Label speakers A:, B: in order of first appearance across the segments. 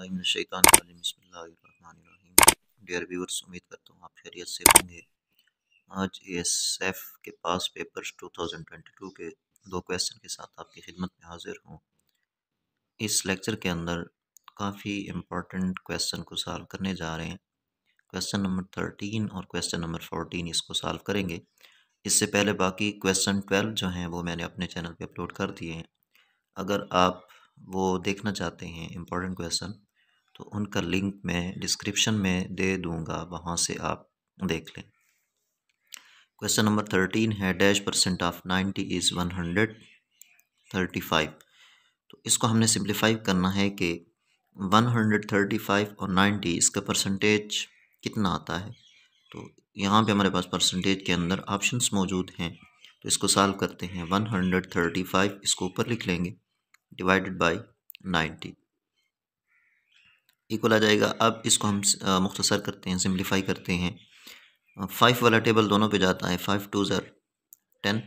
A: dear viewers उम्मीद करता हूँ आप खैरियत से होंगे आज एएसएफ के पास पेपर्स 2022 के दो क्वेश्चन के साथ आपकी खिदमत में हाजिर हूँ इस लेक्चर के अंदर काफ़ी इम्पोर्टेंट क्वेश्चन को सॉल्व करने जा रहे हैं क्वेश्चन नंबर थर्टीन और क्वेश्चन नंबर फोर्टीन इसको सॉल्व करेंगे इससे पहले बाकी क्वेश्चन ट्वेल्व जो हैं वो मैंने अपने चैनल पर अपलोड कर दिए हैं अगर आप वो देखना चाहते हैं इम्पोर्टेंट क्वेश्चन तो उनका लिंक मैं डिस्क्रिप्शन में दे दूँगा वहाँ से आप देख लें क्वेश्चन नंबर थर्टीन है dash percent of ninety is one hundred thirty five तो इसको हमने सिंप्लीफाई करना है कि वन हंड्रेड थर्टी फाइव और नाइन्टी इसका परसेंटेज कितना आता है तो यहाँ पे हमारे पास परसेंटेज के अंदर ऑप्शंस मौजूद हैं तो इसको सॉल्व करते हैं वन हंड्रेड थर्टी फाइव इसको ऊपर लिख लेंगे डिवाइडेड बाई नाइन्टी इक्वल आ जाएगा अब इसको हम मुख्तसर करते हैं सिम्प्लीफाई करते हैं फाइव वाला टेबल दोनों पे जाता है फाइव टू ज़र टेन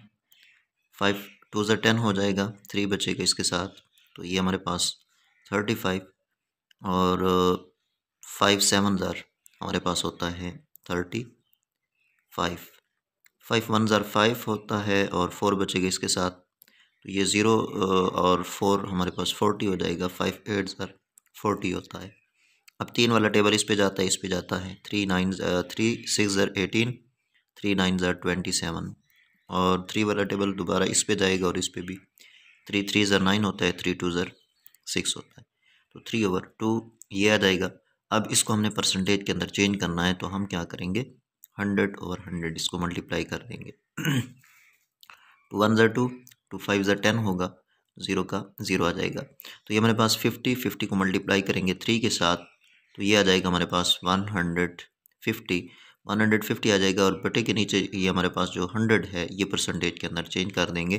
A: फाइव टू ज़र टेन हो जाएगा थ्री बचेगा इसके साथ तो ये हमारे पास थर्टी फाइव और फाइव सेवन ज़र हमारे पास होता है थर्टी फाइव फाइव वन ज़र फाइव होता है और फोर बचेगा इसके साथ तो ये ज़ीरो और फोर हमारे पास फोर्टी हो जाएगा फाइव एट ज़र फोर्टी होता है अब तीन वाला टेबल इस पे जाता है इस पे जाता है थ्री नाइन थ्री सिक्स ज़र एटीन थ्री नाइन ज़र ट्वेंटी सेवन और थ्री वाला टेबल दोबारा इस पे जाएगा और इस पे भी थ्री थ्री ज़र नाइन होता है थ्री टू ज़र सिक्स होता है तो थ्री ओवर टू ये आ जाएगा अब इसको हमने परसेंटेज के अंदर चेंज करना है तो हम क्या करेंगे हंड्रेड ओवर हंड्रेड इसको मल्टीप्लाई कर देंगे टू वन ज़र टू टू फाइव ज़र टेन होगा ज़ीरो का ज़ीरो आ जाएगा तो ये हमारे पास फिफ्टी फिफ्टी को मल्टीप्लाई करेंगे थ्री के साथ तो ये आ जाएगा हमारे पास one hundred fifty one hundred fifty आ जाएगा और बटे के नीचे ये हमारे पास जो हंड्रेड है ये परसेंटेज के अंदर चेंज कर देंगे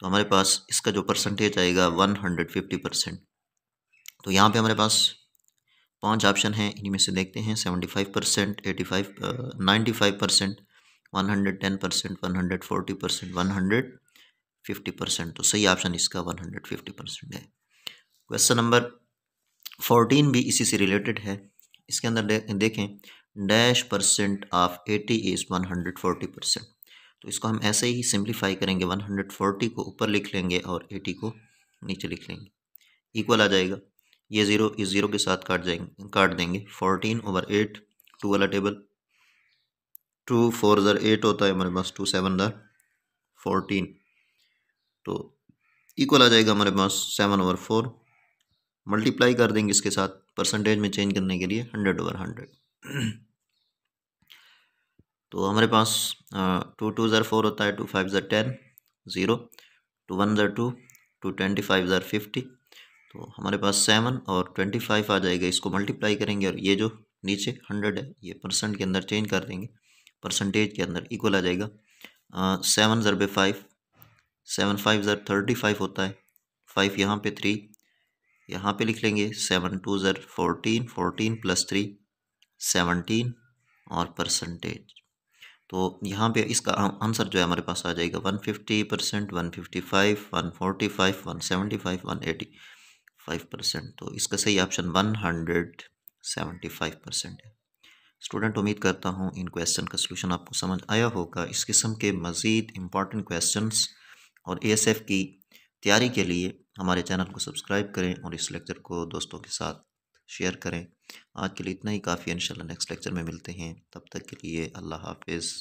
A: तो हमारे पास इसका जो परसेंटेज आएगा वन हंड्रेड फिफ्टी परसेंट तो यहाँ पे हमारे पास पांच ऑप्शन हैं इनमें से देखते हैं seventy five percent eighty five ninety five percent one hundred ten percent one hundred forty percent one hundred fifty percent तो सही ऑप्शन इसका वन हंड्रेड फिफ्टी परसेंट है क्वेश्चन नंबर फोर्टीन भी इसी से रिलेटेड है इसके अंदर दे, देखें dash percent of eighty is one hundred forty percent तो इसको हम ऐसे ही सिंप्लीफाई करेंगे वन हंड्रेड फोर्टी को ऊपर लिख लेंगे और एटी को नीचे लिख लेंगे इक्वल आ जाएगा ये ज़ीरो इस ज़ीरो के साथ काट जाएंगे काट देंगे फोर्टीन ओवर एट टू वाला टेबल टू फोर ज़र एट होता है हमारे पास टू सेवन दर फोर्टीन तो इक्वल आ जाएगा हमारे पास सेवन ओवर फोर मल्टीप्लाई कर देंगे इसके साथ परसेंटेज में चेंज करने के लिए हंड्रेड ओवर हंड्रेड तो हमारे पास टू टू ज़र फोर होता है टू फाइव ज़र टेन ज़ीरो टू वन ज़र टू टू ट्वेंटी फाइव ज़र फिफ्टी तो हमारे पास सेवन और ट्वेंटी फाइव आ जाएगा इसको मल्टीप्लाई करेंगे और ये जो नीचे हंड्रेड है ये परसेंट के अंदर चेंज कर देंगे परसेंटेज के अंदर इक्वल आ जाएगा सेवन ज़रबे फाइव सेवन फाइव ज़र थर्टी फाइव होता है फाइव यहाँ पे थ्री यहाँ पे लिख लेंगे सेवन टू ज़र fourteen fourteen plus three seventeen और परसेंटेज तो यहाँ पे इसका आंसर जो है हमारे पास आ जाएगा one fifty percent one fifty five one forty five one seventy five one eighty five percent तो इसका सही option one hundred seventy five percent है स्टूडेंट उम्मीद करता हूँ इन क्वेश्चन का सलूशन आपको समझ आया होगा इस किस्म के मज़ीद इम्पॉर्टेंट क्वेश्चन और ए की तैयारी के लिए हमारे चैनल को सब्सक्राइब करें और इस लेक्चर को दोस्तों के साथ शेयर करें आज के लिए इतना ही काफ़ी है नेक्स्ट लेक्चर में मिलते हैं तब तक के लिए अल्लाह हाफिज़